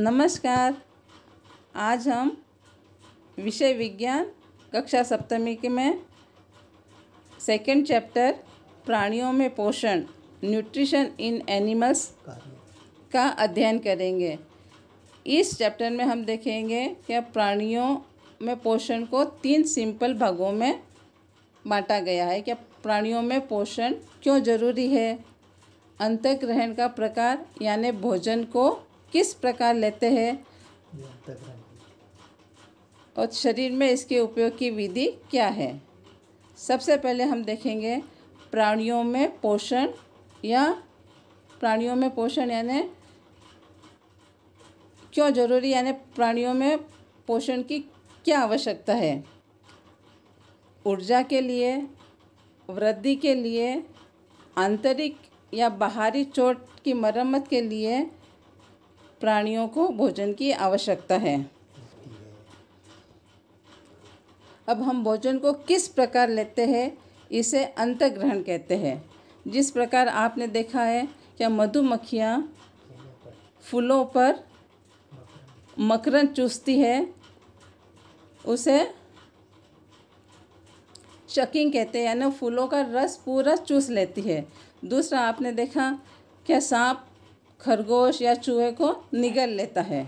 नमस्कार आज हम विषय विज्ञान कक्षा सप्तमी के में सेकंड चैप्टर प्राणियों में पोषण न्यूट्रिशन इन एनिमल्स का अध्ययन करेंगे इस चैप्टर में हम देखेंगे कि प्राणियों में पोषण को तीन सिंपल भागों में बांटा गया है कि प्राणियों में पोषण क्यों जरूरी है अंतग्रहण का प्रकार यानी भोजन को किस प्रकार लेते हैं और शरीर में इसके उपयोग की विधि क्या है सबसे पहले हम देखेंगे प्राणियों में पोषण या प्राणियों में पोषण यानी क्यों जरूरी यानी प्राणियों में पोषण की क्या आवश्यकता है ऊर्जा के लिए वृद्धि के लिए आंतरिक या बाहरी चोट की मरम्मत के लिए प्राणियों को भोजन की आवश्यकता है अब हम भोजन को किस प्रकार लेते हैं इसे अंतग्रहण कहते हैं जिस प्रकार आपने देखा है क्या मधुमक्खियाँ फूलों पर मकरन चूसती है उसे चकिंग कहते हैं यानी फूलों का रस पूरा चूस लेती है दूसरा आपने देखा क्या सांप खरगोश या चूहे को निगल लेता है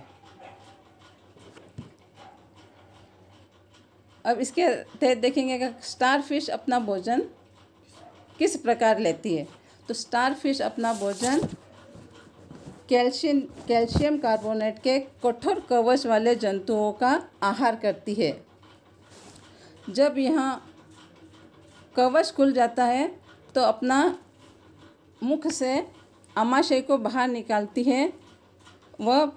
अब इसके तहत देखेंगे कि स्टार फिश अपना भोजन किस प्रकार लेती है तो स्टार फिश अपना भोजन कैल्शियम कैल्शियम कार्बोनेट के कठोर कवच वाले जंतुओं का आहार करती है जब यहाँ कवच खुल जाता है तो अपना मुख से अमाशय को बाहर निकालती है वह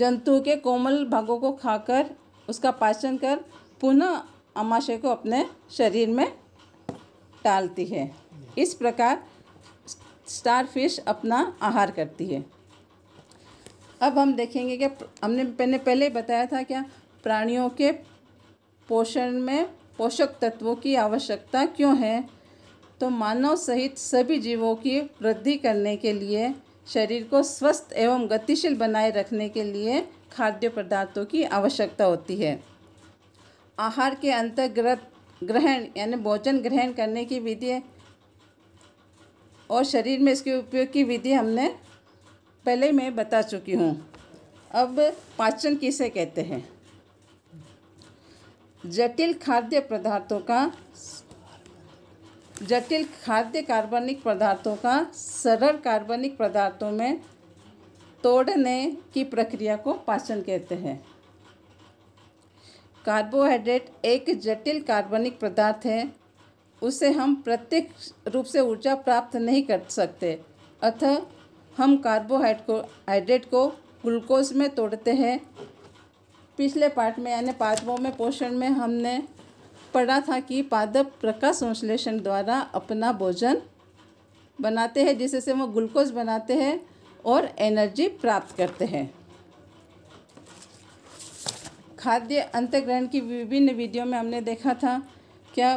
जंतु के कोमल भागों को खाकर उसका पाचन कर पुनः अमाशय को अपने शरीर में डालती है इस प्रकार स्टारफिश अपना आहार करती है अब हम देखेंगे कि हमने मैंने पहले बताया था क्या प्राणियों के पोषण में पोषक तत्वों की आवश्यकता क्यों है तो मानव सहित सभी जीवों की वृद्धि करने के लिए शरीर को स्वस्थ एवं गतिशील बनाए रखने के लिए खाद्य पदार्थों की आवश्यकता होती है आहार के अंतर्गत ग्रहण यानी भोजन ग्रहण करने की विधि और शरीर में इसके उपयोग की विधि हमने पहले मैं बता चुकी हूँ अब पाचन किसे कहते हैं जटिल खाद्य पदार्थों का जटिल खाद्य कार्बनिक पदार्थों का सरल कार्बनिक पदार्थों में तोड़ने की प्रक्रिया को पाचन कहते हैं कार्बोहाइड्रेट एक जटिल कार्बनिक पदार्थ है उसे हम प्रत्यक्ष रूप से ऊर्जा प्राप्त नहीं कर सकते अतः हम कार्बोहाइड्रेट को हाइड्रेट को ग्लूकोज में तोड़ते हैं पिछले पार्ट में यानी पाँचवों में पोषण में हमने पढ़ा था कि पादप प्रकाश संश्लेषण द्वारा अपना भोजन बनाते हैं जिससे वो ग्लूकोज बनाते हैं और एनर्जी प्राप्त करते हैं खाद्य अंतग्रहण की विभिन्न वीडियो में हमने देखा था क्या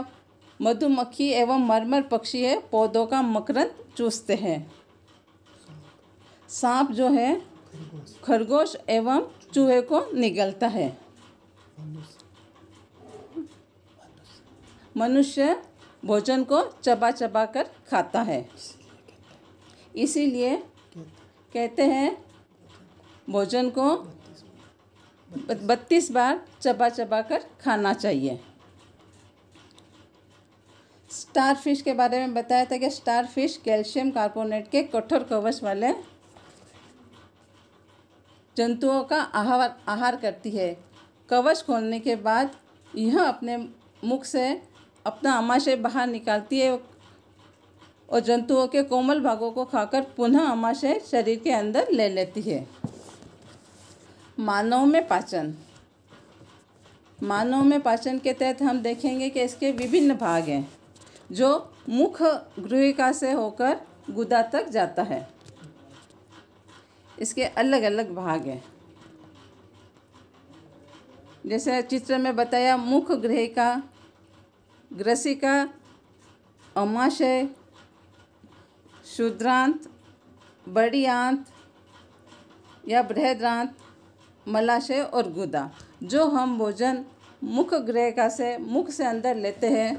मधुमक्खी एवं मरमर पक्षी है पौधों का मकरंद चूसते हैं सांप जो है खरगोश एवं चूहे को निगलता है मनुष्य भोजन को चबा चबा कर खाता है इसीलिए कहते हैं भोजन को बत्तीस बार चबा चबा कर खाना चाहिए स्टार फिश के बारे में बताया था कि स्टार फिश कैल्शियम कार्बोनेट के कठोर कवच वाले जंतुओं का आहार आहार करती है कवच खोलने के बाद यह अपने मुख से अपना अमाशय बाहर निकालती है और जंतुओं के कोमल भागों को खाकर पुनः अमाशय शरीर के अंदर ले लेती है मानव में पाचन मानव में पाचन के तहत हम देखेंगे कि इसके विभिन्न भाग हैं जो मुख गृहिका से होकर गुदा तक जाता है इसके अलग अलग भाग हैं जैसे चित्र में बताया मुख्य गृहिका ग्रसिका अमाशय शुद्रांत बड़ी आंत या बृहद्रांत मलाशय और गुदा जो हम भोजन मुख का से मुख से अंदर लेते हैं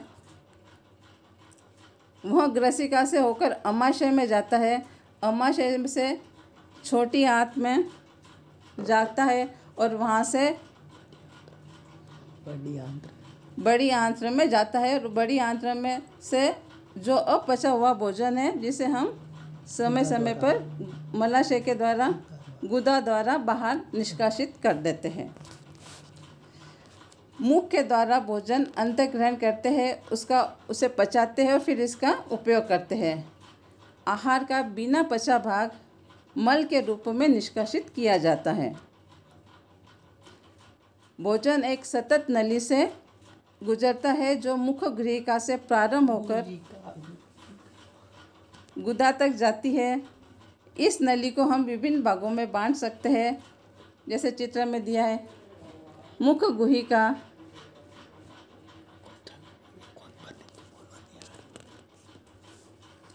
वह ग्रसिका से होकर अमाशय में जाता है अमाशय से छोटी आंत में जाता है और वहाँ से बड़ी आंत बड़ी आंत्र में जाता है और बड़ी आंत्र में से जो अपचा हुआ भोजन है जिसे हम समय समय पर मलाशय के द्वारा गुदा द्वारा बाहर निष्कासित कर देते हैं मुख के द्वारा भोजन अंत ग्रहण करते हैं उसका उसे पचाते हैं और फिर इसका उपयोग करते हैं आहार का बिना पचा भाग मल के रूप में निष्कासित किया जाता है भोजन एक सतत नली से गुजरता है जो मुख्य गृहिका से प्रारंभ होकर गुदा तक जाती है इस नली को हम विभिन्न भागों में बांट सकते हैं जैसे चित्र में दिया है मुख्य गुहिका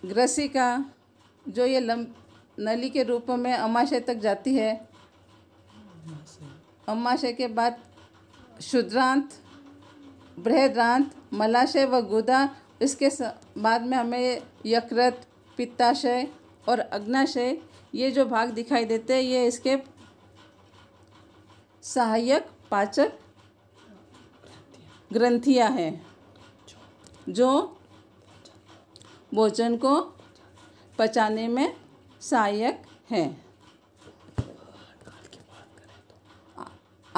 ग्रसिका जो ये लम नली के रूप में अमाशय तक जाती है अमाशय के बाद शुद्रांत बृहद्रांत मलाशय व गुदा इसके बाद में हमें यकृत पित्ताशय और अग्नाशय ये जो भाग दिखाई देते हैं ये इसके सहायक पाचक ग्रंथियां हैं जो भोजन को पचाने में सहायक हैं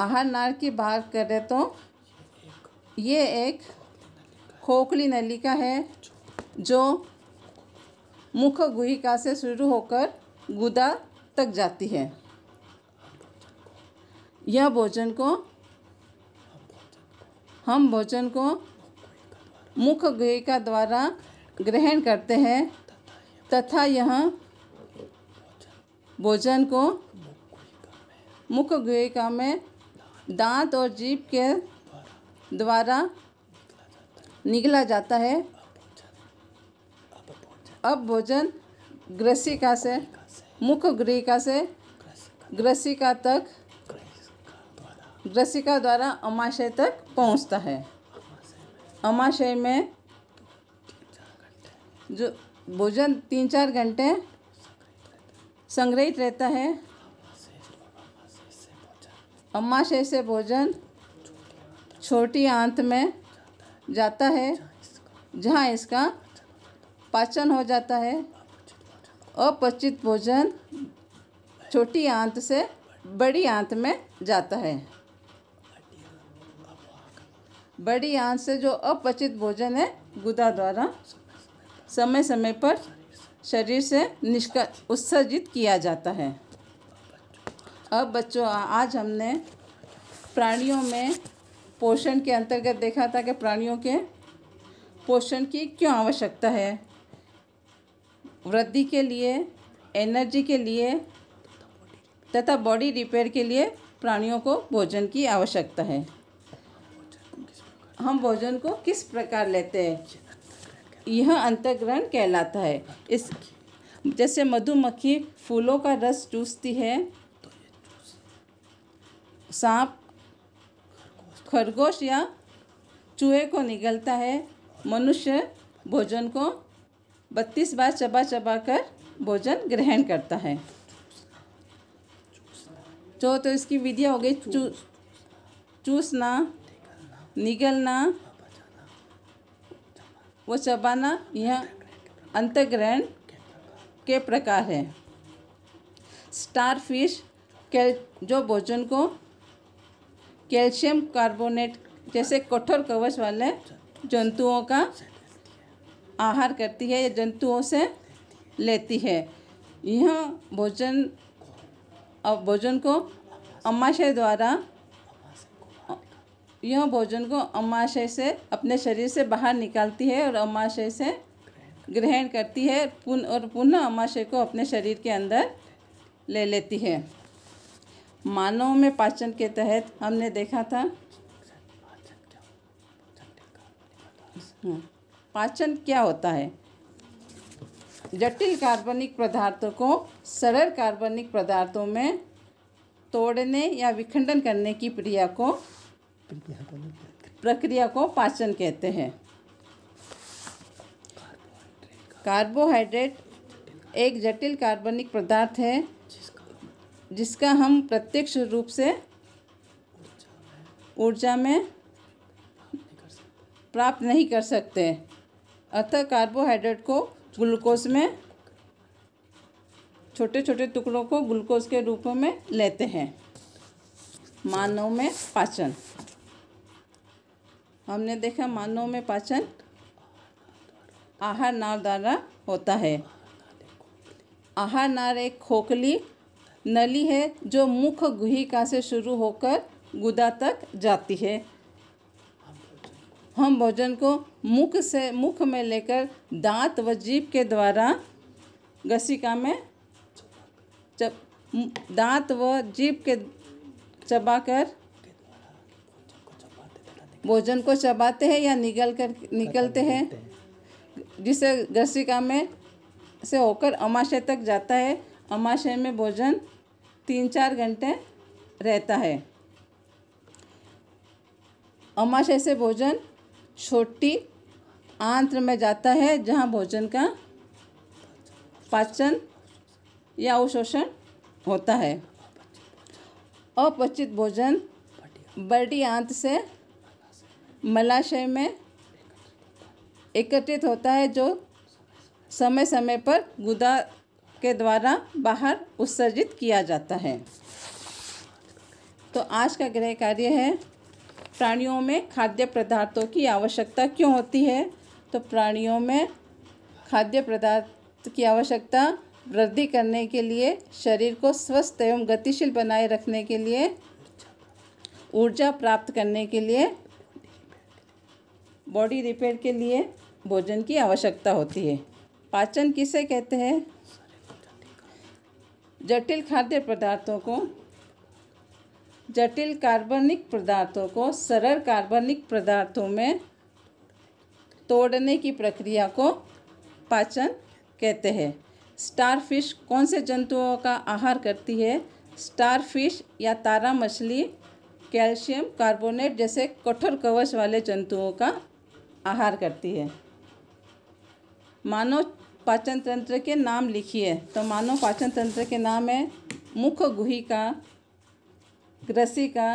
आहार नार की बात करें तो ये एक खोखली नलिका है जो मुख गुहिका से शुरू होकर गुदा तक जाती है यह भोजन को हम भोजन को मुख गुहिका द्वारा ग्रहण करते हैं तथा यह भोजन को मुख गुहिका में दांत और जीभ के द्वारा निकला जाता है अब भोजन ग्रसिका से मुख ग्रहिका से ग्रसिका तक ग्रसिका द्वारा अमाशय तक पहुंचता है अमाशय में जो भोजन तीन चार घंटे संग्रहित रहता है अमाशय से भोजन छोटी आंत में जाता है जहाँ इसका पाचन हो जाता है अपचित भोजन छोटी आंत से बड़ी आंत में जाता है बड़ी आंत से जो अपचित भोजन है गुदा द्वारा समय समय पर शरीर से निष्क उत्सर्जित किया जाता है अब बच्चों आज हमने प्राणियों में पोषण के अंतर्गत देखा था कि प्राणियों के पोषण की क्यों आवश्यकता है वृद्धि के लिए एनर्जी के लिए तथा बॉडी रिपेयर के लिए प्राणियों को भोजन की आवश्यकता है हम भोजन को किस प्रकार लेते हैं यह अंतग्रहण कहलाता है इस जैसे मधुमक्खी फूलों का रस चूसती है सांप खरगोश या चूहे को निगलता है मनुष्य भोजन को बत्तीस बार चबा चबा कर भोजन ग्रहण करता है जो तो इसकी विधियाँ हो गई चू चूसना निगलना वो चबाना यह अंतग्रहण के प्रकार है स्टार फिश के जो भोजन को कैल्शियम कार्बोनेट जैसे कठोर कवच वाले जंतुओं का आहार करती है या जंतुओं से लेती है यह भोजन अब भोजन को अमाशय द्वारा यह भोजन को अमाशय से अपने शरीर से बाहर निकालती है और अमाशय से ग्रहण करती है पुन और पुनः अमाशय को अपने शरीर के अंदर ले लेती है मानव में पाचन के तहत हमने देखा था पाचन क्या होता है जटिल कार्बनिक पदार्थों को सरल कार्बनिक पदार्थों में तोड़ने या विखंडन करने की प्रक्रिया को प्रक्रिया को पाचन कहते हैं कार्बोहाइड्रेट एक जटिल कार्बनिक पदार्थ है जिसका हम प्रत्यक्ष रूप से ऊर्जा में प्राप्त नहीं कर सकते अतः कार्बोहाइड्रेट को ग्लूकोज में छोटे छोटे टुकड़ों को ग्लूकोज के रूप में लेते हैं मानव में पाचन हमने देखा मानव में पाचन आहार नार द्वारा होता है आहार नार एक खोखली नली है जो मुख गुहिका से शुरू होकर गुदा तक जाती है हम भोजन को मुख से मुख में लेकर दांत व जीभ के द्वारा गसिका में चब दांत व जीभ के चबाकर भोजन को चबाते हैं या निगल कर निकलते हैं जिसे गसिका में से होकर अमाशय तक जाता है अमाशय में भोजन तीन चार घंटे रहता है अमाशय से भोजन छोटी आंत्र में जाता है जहाँ भोजन का पाचन या अवशोषण होता है अपचित भोजन बड़ी आंत से मलाशय में एकत्रित होता है जो समय समय पर गुदा के द्वारा बाहर उत्सर्जित किया जाता है तो आज का गृह कार्य है प्राणियों में खाद्य पदार्थों की आवश्यकता क्यों होती है तो प्राणियों में खाद्य पदार्थ की आवश्यकता वृद्धि करने के लिए शरीर को स्वस्थ एवं गतिशील बनाए रखने के लिए ऊर्जा प्राप्त करने के लिए बॉडी रिपेयर के लिए भोजन की आवश्यकता होती है पाचन किसे कहते हैं जटिल खाद्य पदार्थों को जटिल कार्बनिक पदार्थों को सरल कार्बनिक पदार्थों में तोड़ने की प्रक्रिया को पाचन कहते हैं स्टारफिश कौन से जंतुओं का आहार करती है स्टारफिश या तारा मछली कैल्शियम कार्बोनेट जैसे कठोर कवच वाले जंतुओं का आहार करती है मानव पाचन तंत्र के नाम लिखिए तो मानो पाचन तंत्र के नाम है मुख गुहिका का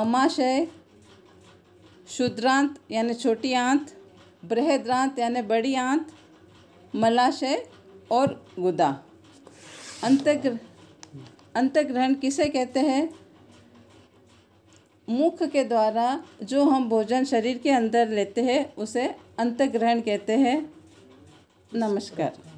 अमाशय शुद्रांत यानी छोटी आंत बृहद्रांत यानी बड़ी आंत मलाशय और गुदा अंतग्र अंतग्रहण किसे कहते हैं मुख के द्वारा जो हम भोजन शरीर के अंदर लेते हैं उसे अंतग्रहण कहते हैं नमस्कार